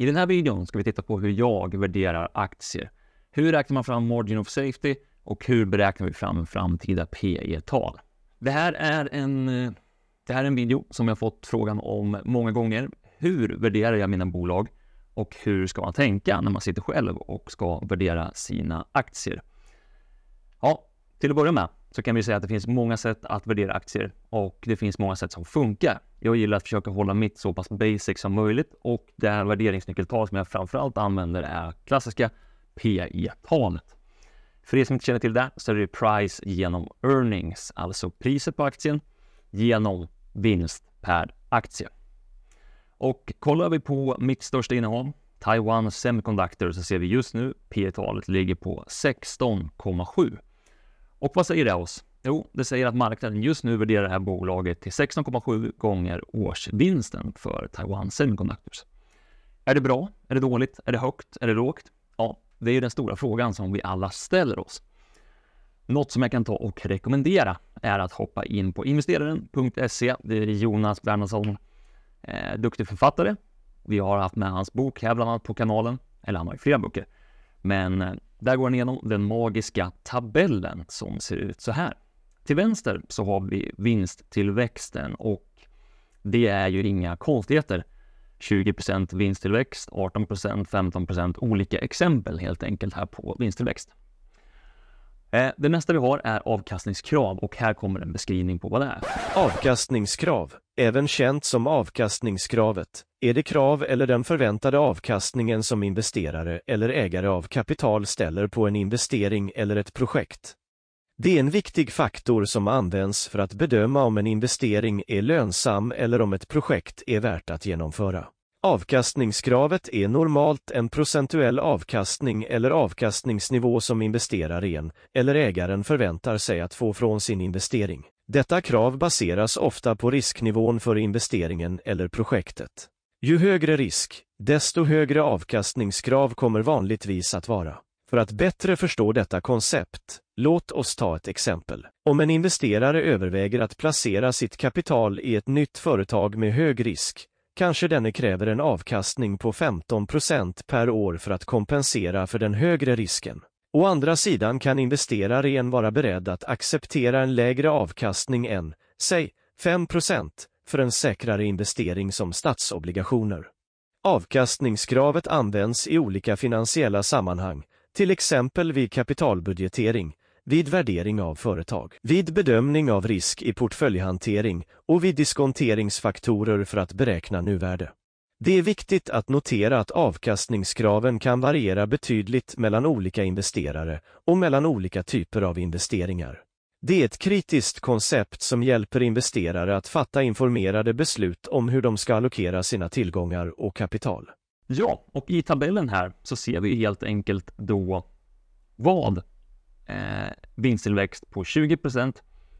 I den här videon ska vi titta på hur jag värderar aktier. Hur räknar man fram margin of safety och hur beräknar vi fram framtida PE-tal? Det här är en, eh, det här är en video som jag fått frågan om många gånger. Hur värderar jag mina bolag och hur ska man tänka när man sitter själv och ska värdera sina aktier? Ja, till att börja med så kan vi säga att det finns många sätt att värdera aktier och det finns många sätt som funkar. Jag gillar att försöka hålla mitt så pass basic som möjligt och det här värderingsnyckeltalet som jag framför allt använder är klassiska PE-talet. För er som inte känner till det så är det price genom earnings, alltså priset på aktien genom vinst per aktie. Och kollar vi på mitt största innehav, Taiwan Semiconductor, så ser vi just nu P talet ligger på 16,7. Och vad säger det oss? Jo, det säger att marknaden just nu värderar det här bolaget till 16,7 gånger årsvinsten för Taiwan Semiconductors. Är det bra? Är det dåligt? Är det högt? Är det lågt? Ja, det är den stora frågan som vi alla ställer oss. Något som jag kan ta och rekommendera är att hoppa in på investeraren.se. Det är Jonas Bernhardsson, eh, duktig författare. Vi har haft med hans bok här bland annat på kanalen, eller han har ju flera böcker. Men eh, där går han igenom den magiska tabellen som ser ut så här. Till vänster så har vi vinsttillväxten och det är ju inga konstigheter. 20 vinsttillväxt, 18 15 olika exempel helt enkelt här på vinsttillväxt. Eh, det nästa vi har är avkastningskrav och här kommer en beskrivning på vad det är. Avkastningskrav, även känt som avkastningskravet, är det krav eller den förväntade avkastningen som investerare eller ägare av kapital ställer på en investering eller ett projekt. Det är en viktig faktor som används för att bedöma om en investering är lönsam eller om ett projekt är värt att genomföra. Avkastningskravet är normalt en procentuell avkastning eller avkastningsnivå som investeraren eller ägaren förväntar sig att få från sin investering. Detta krav baseras ofta på risknivån för investeringen eller projektet. Ju högre risk, desto högre avkastningskrav kommer vanligtvis att vara. För att bättre förstå detta koncept, låt oss ta ett exempel. Om en investerare överväger att placera sitt kapital i ett nytt företag med hög risk, kanske denne kräver en avkastning på 15 per år för att kompensera för den högre risken. Å andra sidan kan investeraren vara beredd att acceptera en lägre avkastning än, säg, 5 för en säkrare investering som statsobligationer. Avkastningskravet används i olika finansiella sammanhang, till exempel vid kapitalbudgetering, vid värdering av företag, vid bedömning av risk i portföljhantering och vid diskonteringsfaktorer för att beräkna nuvärde. Det är viktigt att notera att avkastningskraven kan variera betydligt mellan olika investerare och mellan olika typer av investeringar. Det är ett kritiskt koncept som hjälper investerare att fatta informerade beslut om hur de ska allokera sina tillgångar och kapital. Ja, och i tabellen här så ser vi helt enkelt då vad eh, vinsttillväxt på 20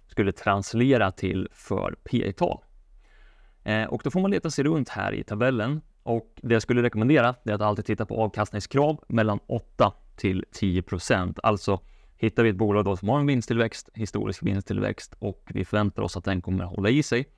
skulle translera till för P tal eh, och då får man leta sig runt här i tabellen och det jag skulle rekommendera är att alltid titta på avkastningskrav mellan 8 till 10 alltså hittar vi ett bolag då som har en vinsttillväxt, historisk vinsttillväxt och vi förväntar oss att den kommer att hålla i sig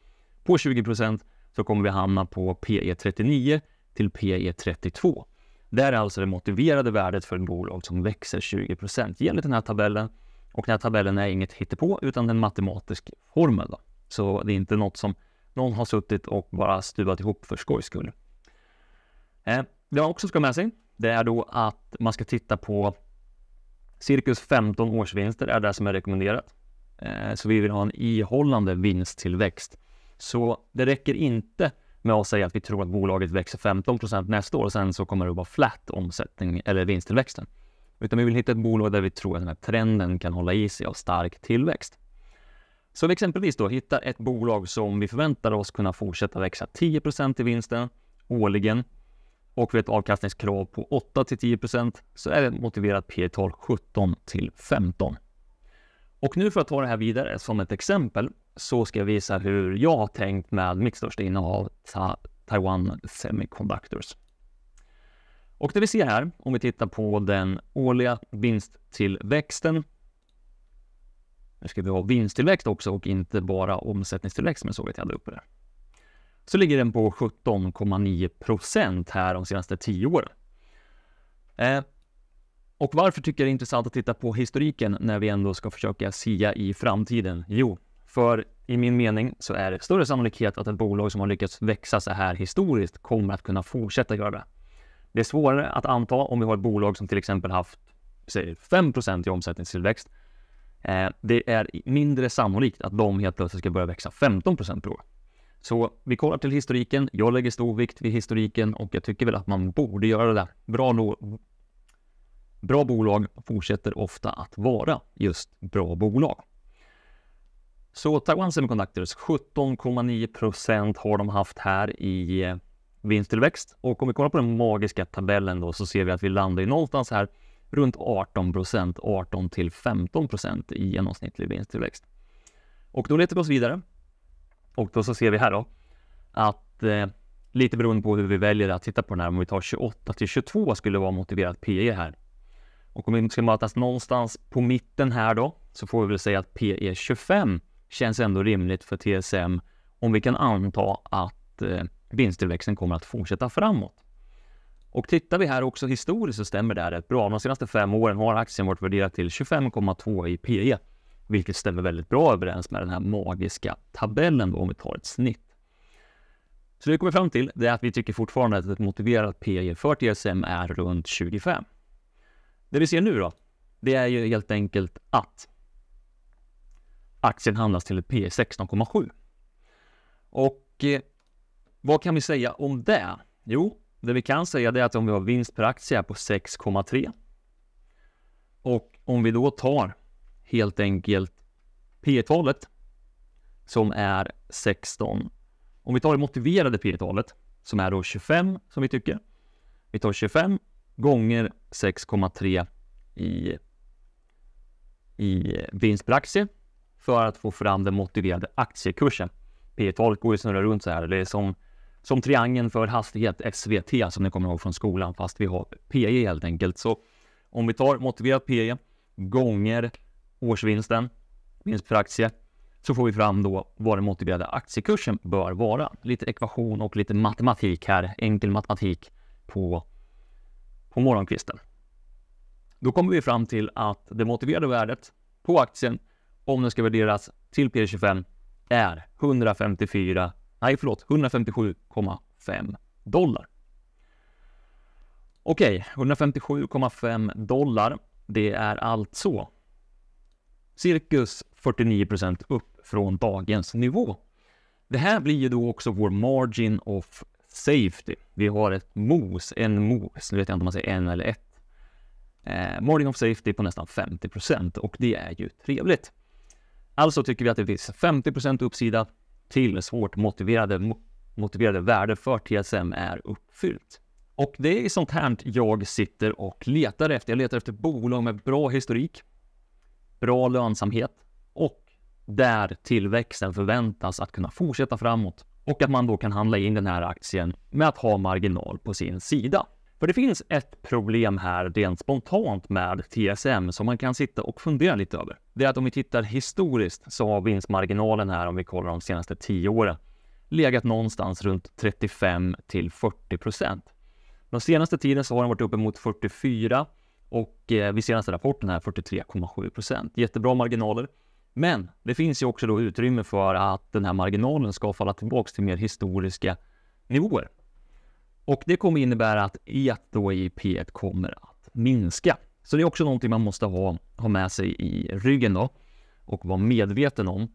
på 20 procent så kommer vi hamna på PE 39 till PE 32. Det är alltså det motiverade värdet för ett bolag som växer 20 procent enligt den här tabellen. Och den här tabellen är inget hittepå utan en matematisk formel. Då. Så det är inte något som någon har suttit och bara stuvat ihop för skojs skull. Eh, det man också ska ha med sig, det är då att man ska titta på Cirkus 15 årsvinster är det som är rekommenderat. Eh, så vi vill ha en ihållande vinsttillväxt. Så det räcker inte med att säga att vi tror att bolaget växer 15 procent nästa år och sen så kommer det att vara flat omsättning eller vinsttillväxten. Utan vi vill hitta ett bolag där vi tror att den här trenden kan hålla i sig av stark tillväxt. Så vi exempelvis då hittar ett bolag som vi förväntar oss kunna fortsätta växa 10 i vinsten årligen och vid ett avkastningskrav på 8 till 10 så är det motiverat P tal 17 till 15. Och nu för att ta det här vidare som ett exempel så ska jag visa hur jag har tänkt med mitt största innehav Ta Taiwan Semiconductors. Och det vi ser här, om vi tittar på den årliga vinsttillväxten. Nu ska vi ha vinsttillväxt också och inte bara omsättningstillväxt som jag såg att jag hade uppe där så ligger den på 17,9 procent här de senaste tio åren. Eh, och varför tycker jag det är intressant att titta på historiken när vi ändå ska försöka sia i framtiden? Jo, för i min mening så är det större sannolikhet att ett bolag som har lyckats växa så här historiskt kommer att kunna fortsätta göra det. Det är svårare att anta om vi har ett bolag som till exempel haft säg 5 i omsättningstillväxt. Eh, det är mindre sannolikt att de helt plötsligt ska börja växa 15 per år. Så vi kollar till historiken. Jag lägger stor vikt vid historiken och jag tycker väl att man borde göra det. Där. Bra, bra bolag fortsätter ofta att vara just bra bolag. Så Taiwan Semiconductors 17,9 procent har de haft här i eh, vinsttillväxt och om vi kollar på den magiska tabellen då så ser vi att vi landar i någonstans här runt 18 procent, 18 till 15 procent i genomsnittlig vinsttillväxt. Och då letar vi oss vidare och då så ser vi här då att eh, lite beroende på hur vi väljer att titta på den här, om vi tar 28 till 22 skulle vara motiverat PE här. Och om vi ska mötas någonstans på mitten här då, så får vi väl säga att PE 25 känns ändå rimligt för TSM om vi kan anta att eh, vinsttillväxten kommer att fortsätta framåt. Och tittar vi här också historiskt så stämmer det här rätt bra. De senaste fem åren har aktien varit värderad till 25,2 i PE vilket stämmer väldigt bra överens med den här magiska tabellen då, om vi tar ett snitt. Så det vi kommer fram till det är att vi tycker fortfarande att ett motiverat PE för TSM är runt 25. Det vi ser nu då, det är ju helt enkelt att aktien handlas till ett PE 16,7. Och eh, vad kan vi säga om det? Jo, det vi kan säga det är att om vi har vinst per aktie på 6,3 och om vi då tar helt enkelt P-talet e som är 16. Om vi tar det motiverade P-talet e som är då 25 som vi tycker. Vi tar 25 gånger 6,3 i, i vinst per aktie för att få fram den motiverade aktiekursen. P-talet e går ju snurra runt så här. Det är som, som triangeln för hastighet, SVT, som ni kommer ihåg från skolan, fast vi har PE helt enkelt. Så om vi tar motiverat PE gånger årsvinsten, vinst per aktie, så får vi fram då vad den motiverade aktiekursen bör vara. Lite ekvation och lite matematik här, enkel matematik på, på morgonkvisten. Då kommer vi fram till att det motiverade värdet på aktien, om den ska värderas till P 25 är 154, nej förlåt, 157,5 dollar. Okej, 157,5 dollar. Det är alltså cirkus 49 procent upp från dagens nivå. Det här blir ju då också vår margin of safety. Vi har ett MOS, en MOS, nu vet jag inte om man säger en eller ett. Eh, margin of safety på nästan 50 procent och det är ju trevligt. Alltså tycker vi att det finns 50 procent uppsida till svårt motiverade, motiverade värde för TSM är uppfyllt. Och det är sånt här jag sitter och letar efter. Jag letar efter bolag med bra historik bra lönsamhet och där tillväxten förväntas att kunna fortsätta framåt och att man då kan handla in den här aktien med att ha marginal på sin sida. För det finns ett problem här rent spontant med TSM som man kan sitta och fundera lite över. Det är att om vi tittar historiskt så har vinstmarginalen här om vi kollar de senaste 10 åren legat någonstans runt 35 till 40 procent. De senaste tiden så har den varit uppemot 44 och eh, vid senaste rapporten här 43,7 procent. Jättebra marginaler. Men det finns ju också då utrymme för att den här marginalen ska falla tillbaks till mer historiska nivåer. Och det kommer innebära att E då i P1 kommer att minska. Så det är också någonting man måste ha, ha med sig i ryggen då och vara medveten om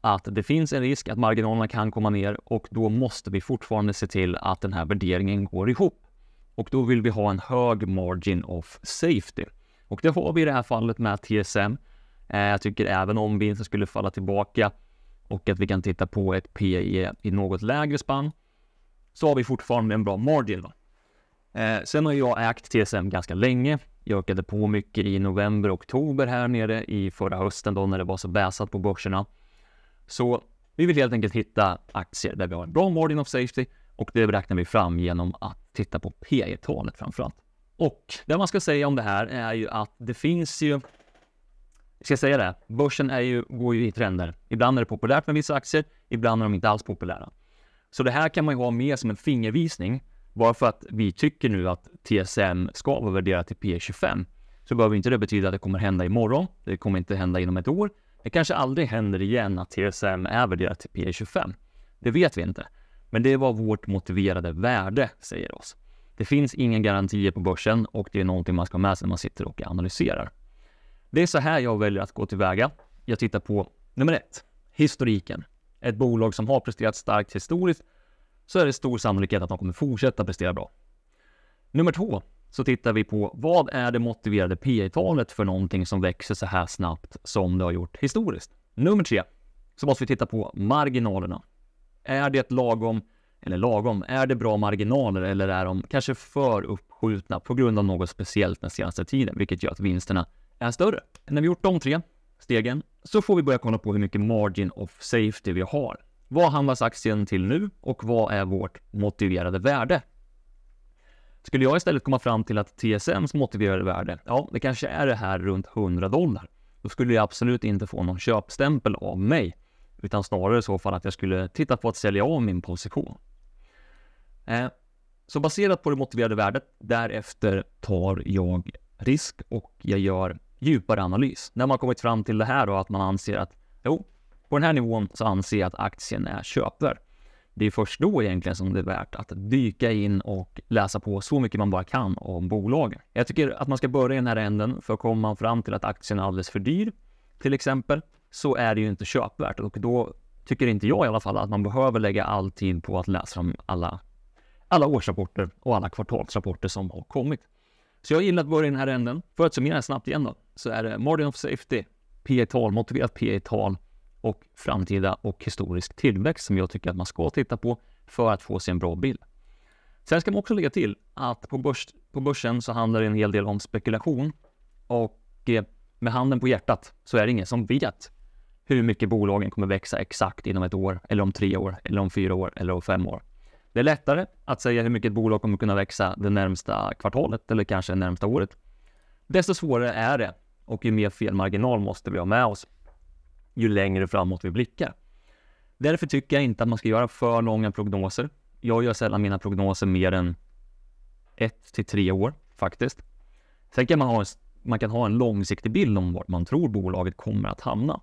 att det finns en risk att marginalerna kan komma ner och då måste vi fortfarande se till att den här värderingen går ihop och då vill vi ha en hög margin of safety. Och det har vi i det här fallet med TSM. Eh, jag tycker även om vinsten skulle falla tillbaka och att vi kan titta på ett PE i något lägre spann så har vi fortfarande en bra margin. Eh, sen har jag ägt TSM ganska länge. Jag ökade på mycket i november, och oktober här nere i förra hösten då när det var så väsat på börserna. Så vi vill helt enkelt hitta aktier där vi har en bra margin of safety och det räknar vi fram genom att titta på P talet framför allt. Och det man ska säga om det här är ju att det finns ju jag ska säga det, börsen är ju, går ju i trender. Ibland är det populärt med vissa aktier, ibland är de inte alls populära. Så det här kan man ju ha med som en fingervisning. Bara för att vi tycker nu att TSM ska vara värderat till P25 e så behöver inte det betyda att det kommer hända imorgon. Det kommer inte hända inom ett år. Det kanske aldrig händer igen att TSM är värderat till P25. E det vet vi inte. Men det är vad vårt motiverade värde säger oss. Det finns inga garantier på börsen och det är någonting man ska ha med sig när man sitter och analyserar. Det är så här jag väljer att gå tillväga. Jag tittar på nummer ett, historiken. Ett bolag som har presterat starkt historiskt så är det stor sannolikhet att de kommer fortsätta prestera bra. Nummer två, så tittar vi på vad är det motiverade P talet för någonting som växer så här snabbt som det har gjort historiskt. Nummer tre, så måste vi titta på marginalerna. Är det ett lagom, eller lagom, är det bra marginaler eller är de kanske för uppskjutna på grund av något speciellt den senaste tiden, vilket gör att vinsterna är större? När vi gjort de tre stegen så får vi börja kolla på hur mycket margin of safety vi har. Vad handlas aktien till nu och vad är vårt motiverade värde? Skulle jag istället komma fram till att TSMs motiverade värde, ja, det kanske är det här runt 100 dollar. Då skulle jag absolut inte få någon köpstämpel av mig. Utan snarare i så fall att jag skulle titta på att sälja av min position. Eh, så baserat på det motiverade värdet, därefter tar jag risk och jag gör djupare analys. När man kommit fram till det här och att man anser att jo, på den här nivån så anser jag att aktien är köpvärd. Det är först då egentligen som det är värt att dyka in och läsa på så mycket man bara kan om bolagen. Jag tycker att man ska börja i den här änden, för kommer man fram till att aktien är alldeles för dyr, till exempel, så är det ju inte köpvärt och då tycker inte jag i alla fall att man behöver lägga all tid på att läsa om alla, alla årsrapporter och alla kvartalsrapporter som har kommit. Så jag gillar att börja i den här änden. För att summera snabbt igen då, så är det Margin of Safety, P e tal motiverat P e tal och framtida och historisk tillväxt som jag tycker att man ska titta på för att få sig en bra bild. Sen ska man också lägga till att på, börs, på börsen så handlar det en hel del om spekulation och eh, med handen på hjärtat så är det ingen som vet hur mycket bolagen kommer växa exakt inom ett år, eller om tre år, eller om fyra år, eller om fem år. Det är lättare att säga hur mycket ett bolag kommer kunna växa det närmsta kvartalet eller kanske det närmsta året. Desto svårare är det och ju mer felmarginal måste vi ha med oss ju längre framåt vi blickar. Därför tycker jag inte att man ska göra för långa prognoser. Jag gör sällan mina prognoser mer än ett till tre år faktiskt. Sen kan man ha, man kan ha en långsiktig bild om vart man tror bolaget kommer att hamna.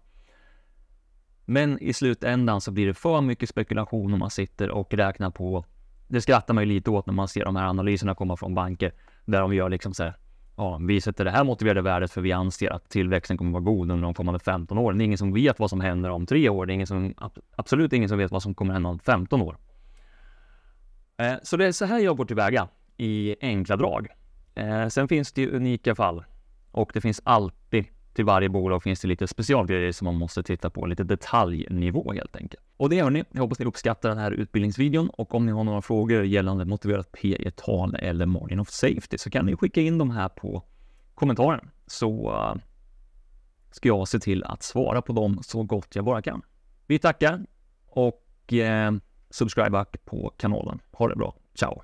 Men i slutändan så blir det för mycket spekulation om man sitter och räknar på. Det skrattar man ju lite åt när man ser de här analyserna komma från banker där de gör liksom så här. Ja, vi sätter det här motiverade värdet för vi anser att tillväxten kommer vara god under de kommande 15 åren. Det är ingen som vet vad som händer om tre år. Det är ingen som, absolut ingen som vet vad som kommer hända om 15 år. Eh, så det är så här jag går tillväga i enkla drag. Eh, sen finns det ju unika fall och det finns alltid till varje bolag finns det lite specialgrejer som man måste titta på, lite detaljnivå helt enkelt. Och det gör ni. jag hoppas ni uppskattar den här utbildningsvideon och om ni har några frågor gällande motiverat P tal eller margin of safety så kan ni skicka in dem här på kommentaren så eh, ska jag se till att svara på dem så gott jag bara kan. Vi tackar och uh, subscribe på kanalen. Ha det bra. Ciao!